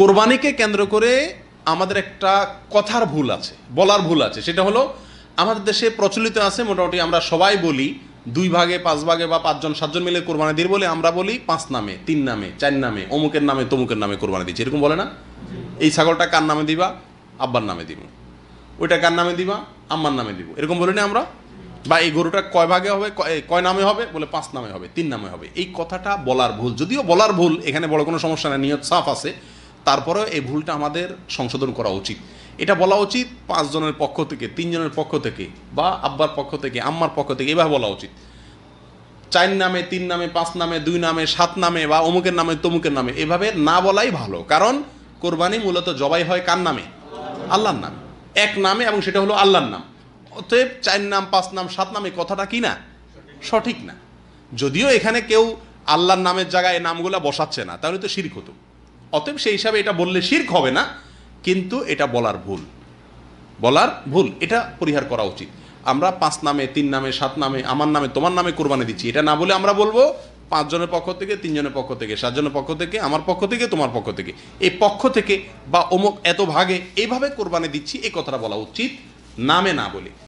কোরবানিকে কেন্দ্র করে আমাদের একটা কথার ভুল আছে বলার ভুল আছে সেটা হলো আমাদের দেশে প্রচলিত আছে মোটামুটি আমরা সবাই বলি দুই ভাগে পাঁচ ভাগে বা পাঁচজন সাতজন মিলে কোরবানি দিই বলে আমরা বলি পাঁচ নামে তিন নামে চার নামে অমুকের নামে তমুকের নামে কোরবানি দিচ্ছি এরকম বলে না এই ছাগলটা কার নামে দিবা আব্বার নামে দিব ওইটা কার নামে দিবা আম্মার নামে দিব এরকম বলি না আমরা বা এই গরুটা কয় ভাগে হবে কয় নামে হবে বলে পাঁচ নামে হবে তিন নামে হবে এই কথাটা বলার ভুল যদিও বলার ভুল এখানে বড় কোনো সমস্যা না নিয়ত সাফ আছে তারপরেও এই ভুলটা আমাদের সংশোধন করা উচিত এটা বলা উচিত পাঁচজনের পক্ষ থেকে তিনজনের পক্ষ থেকে বা আব্বার পক্ষ থেকে আম্মার পক্ষ থেকে এভাবে বলা উচিত চার নামে তিন নামে পাঁচ নামে দুই নামে সাত নামে বা অমুকের নামে তমুকের নামে এভাবে না বলাই ভালো কারণ কোরবানি মূলত জবাই হয় কার নামে আল্লাহর নাম এক নামে এবং সেটা হলো আল্লাহর নাম অতএব চার নাম পাঁচ নাম সাত নামে কথাটা কি না সঠিক না যদিও এখানে কেউ আল্লাহর নামের জায়গায় নামগুলো বসাচ্ছে না তাহলে তো শিরক হতো অতএব সেই হিসাবে এটা বললে শির্ক হবে না কিন্তু এটা বলার ভুল বলার ভুল এটা পরিহার করা উচিত আমরা পাঁচ নামে তিন নামে সাত নামে আমার নামে তোমার নামে কোরবানি দিচ্ছি এটা না বলে আমরা বলবো পাঁচজনের পক্ষ থেকে তিনজনের পক্ষ থেকে সাতজনের পক্ষ থেকে আমার পক্ষ থেকে তোমার পক্ষ থেকে এই পক্ষ থেকে বা অমুক এত ভাগে এইভাবে কোরবানি দিচ্ছি এই কথাটা বলা উচিত নামে না বলে